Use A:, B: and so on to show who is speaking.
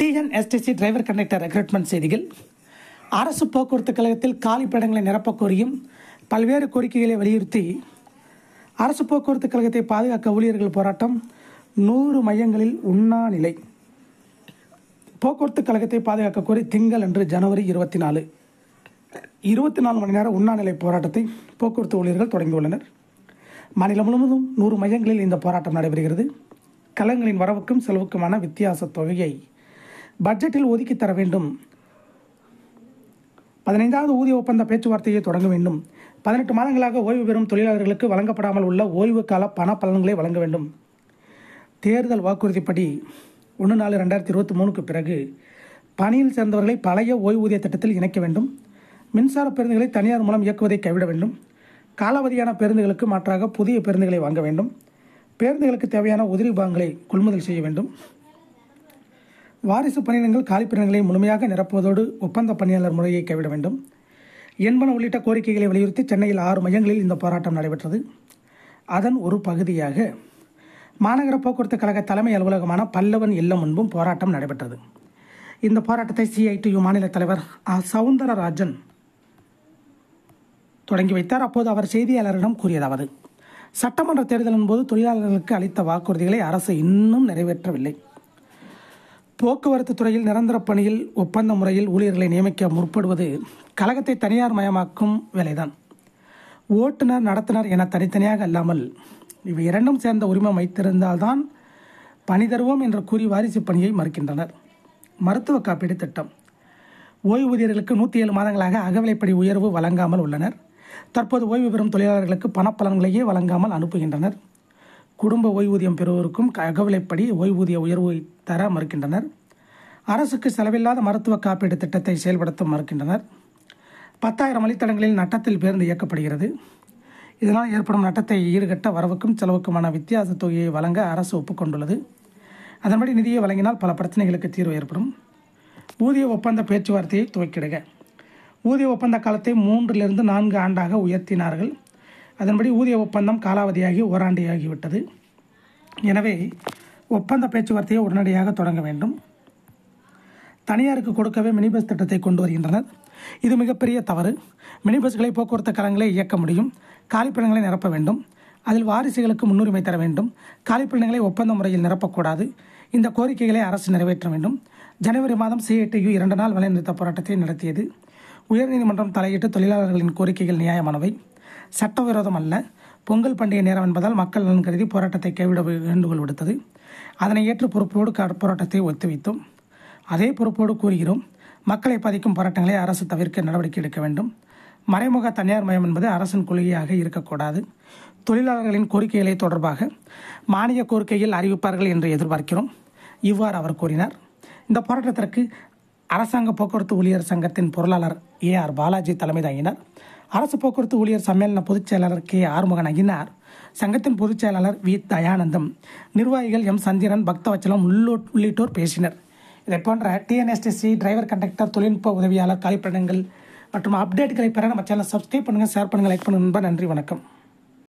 A: TNSTC driver conductor recruitment செய்திகள் அரசு போக்குவரத்து கழகத்தில் காலிப்படங்களை நிரப்பக் நிரப்ப கோரியும் பல்வேறு கோரிக்கைகளை வலியுறுத்தி அரசு போக்குவரத்து கழகத்தை பாதுகாக்க ஊழியர்கள் போராட்டம் நூறு மையங்களில் உண்ணா நிலை போக்குவரத்து கழகத்தை பாதுகாக்க கோரி திங்கள் அன்று ஜனவரி இருபத்தி நாலு இருபத்தி நாலு மணி நேரம் உண்ணாநிலை போராட்டத்தை போக்குவரத்து ஊழியர்கள் தொடங்கியுள்ளனர் மாநிலம் முழுவதும் நூறு மையங்களில் இந்த போராட்டம் நடைபெறுகிறது கழகங்களின் வரவுக்கும் செலவுக்குமான வித்தியாச தொகையை பட்ஜெட்டில் ஒதுக்கி தர வேண்டும் பதினைந்தாவது ஊதிய ஒப்பந்த பேச்சுவார்த்தையை தொடங்க வேண்டும் பதினெட்டு மாதங்களாக ஓய்வு பெறும் தொழிலாளர்களுக்கு வழங்கப்படாமல் உள்ள ஓய்வு கால பண பலன்களை வழங்க வேண்டும் தேர்தல் வாக்குறுதிப்படி ஒன்று நாலு ரெண்டாயிரத்தி இருபத்தி மூணுக்கு பிறகு பணியில் சேர்ந்தவர்களை பழைய ஓய்வூதிய திட்டத்தில் இணைக்க வேண்டும் மின்சார பேருந்துகளை தனியார் மூலம் இயக்குவதை கைவிட வேண்டும் காலாவதியான பேருந்துகளுக்கு மாற்றாக புதிய பேருந்துகளை வாங்க வேண்டும் பேருந்துகளுக்கு தேவையான உதிரி பாகங்களை கொள்முதல் செய்ய வேண்டும் வாரிசு பணியிடங்கள் காலிப்பிடங்களை முழுமையாக நிரப்புவதோடு ஒப்பந்த பணியாளர் முறையை கைவிட வேண்டும் என்பன உள்ளிட்ட கோரிக்கைகளை வலியுறுத்தி சென்னையில் ஆறு மையங்களில் இந்த போராட்டம் நடைபெற்றது அதன் ஒரு பகுதியாக மாநகர போக்குவரத்து கழக தலைமை அலுவலகமான பல்லவன் இல்லம் முன்பும் போராட்டம் நடைபெற்றது இந்த போராட்டத்தை சிஐடியு மாநில தலைவர் சவுந்தரராஜன் தொடங்கி வைத்தார் அப்போது அவர் செய்தியாளரிடம் கூறியதாவது சட்டமன்ற தேர்தலின் போது தொழிலாளர்களுக்கு அளித்த வாக்குறுதிகளை அரசு இன்னும் நிறைவேற்றவில்லை போக்குவரத்து துறையில் நிரந்தர பணியில் ஒப்பந்த முறையில் ஊழியர்களை நியமிக்க முற்படுவது கழகத்தை தனியார் மயமாக்கும் வேலைதான் ஓட்டுநர் நடத்துனர் என தனித்தனியாக அல்லாமல் இவை இரண்டும் சேர்ந்த உரிமம் வைத்திருந்தால்தான் பணி தருவோம் என்று கூறி வாரிசு பணியை மறுக்கின்றனர் மருத்துவ காப்பீடு திட்டம் ஓய்வூதியர்களுக்கு நூற்றி ஏழு மாதங்களாக அகவிலைப்படி உயர்வு வழங்காமல் உள்ளனர் தற்போது ஓய்வு பெறும் தொழிலாளர்களுக்கு பணப்பலன்களையே வழங்காமல் அனுப்புகின்றனர் குடும்ப ஓய்வூதியம் பெறுவோருக்கும் தகவலைப்படி ஓய்வூதிய உயர்வு தர மறுக்கின்றனர் அரசுக்கு செலவில்லாத மருத்துவ காப்பீடு திட்டத்தை செயல்படுத்த மறுக்கின்றனர் பத்தாயிரம் வழித்தடங்களில் நட்டத்தில் பேருந்து இயக்கப்படுகிறது இதனால் ஏற்படும் நட்டத்தை ஈடுகட்ட வரவுக்கும் செலவுக்குமான வித்தியாச தொகையை வழங்க அரசு ஒப்புக்கொண்டுள்ளது அதன்படி நிதியை வழங்கினால் பல பிரச்சனைகளுக்கு தீர்வு ஏற்படும் ஊதிய ஒப்பந்த பேச்சுவார்த்தையை துவக்கிடுக ஊதிய ஒப்பந்த காலத்தை மூன்றிலிருந்து நான்கு ஆண்டாக உயர்த்தினார்கள் அதன்படி ஊதிய ஒப்பந்தம் காலாவதியாகி ஓராண்டியாகிவிட்டது எனவே ஒப்பந்த பேச்சுவார்த்தையை உடனடியாக தொடங்க வேண்டும் தனியாருக்கு கொடுக்கவே மினி பஸ் திட்டத்தை கொண்டு வருகின்றனர் இது மிகப்பெரிய தவறு மினி பஸ்களை போக்குவரத்து கலங்களை இயக்க முடியும் காலிப்பிடங்களை நிரப்ப வேண்டும் அதில் வாரிசுகளுக்கு முன்னுரிமை தர வேண்டும் காலிப்பிடங்களை ஒப்பந்த முறையில் நிரப்பக்கூடாது இந்த கோரிக்கைகளை அரசு நிறைவேற்ற வேண்டும் ஜனவரி மாதம் சிஐடியு இரண்டு நாள் வேலைநிறுத்த போராட்டத்தை நடத்தியது உயர்நீதிமன்றம் தலையிட்டு தொழிலாளர்களின் கோரிக்கைகள் நியாயமானவை சட்டவிரோதம் அல்ல பொங்கல் பண்டிகை நேரம் என்பதால் மக்கள் நலன் கருதி போராட்டத்தை கைவிட வேண்டுகோள் விடுத்தது அதனை ஏற்று பொறுப்போடு போராட்டத்தை ஒத்திவைத்தோம் அதே பொறுப்போடு கூறுகிறோம் மக்களை பாதிக்கும் போராட்டங்களை அரசு தவிர்க்க நடவடிக்கை எடுக்க வேண்டும் மறைமுக தனியார் மயம் என்பது அரசின் கொள்கையாக இருக்கக்கூடாது தொழிலாளர்களின் கோரிக்கைகளை தொடர்பாக மானிய கோரிக்கையில் அறிவிப்பார்கள் என்று எதிர்பார்க்கிறோம் இவ்வாறு அவர் கூறினார் இந்த போராட்டத்திற்கு அரசாங்க போக்குவரத்து ஊழியர் சங்கத்தின் பொருளாளர் ஏ ஆர் பாலாஜி தலைமை தாங்கினார் அரசு போக்குவரத்து ஊழியர் சம்மேளன பொதுச் செயலாளர் கே ஆறுமுகன் அகினார் சங்கத்தின் பொதுச் செயலாளர் வி தயானந்தம் நிர்வாகிகள் எம் சந்திரன் பக்தவச்சலம் உள்ளிட்டோர் பேசினர் இதை போன்ற டிஎன்எஸ்டிசி டிரைவர் கண்டக்டர் தொழில்நுட்ப உதவியாளர் கலைப்படங்கள் மற்றும் அப்டேட்டுகளை பெற நம்ம சேனல் சப்ஸ்கிரைப் பண்ணுங்கள் ஷேர் பண்ணுங்கள் லைக் பண்ணுங்கள் நன்றி வணக்கம்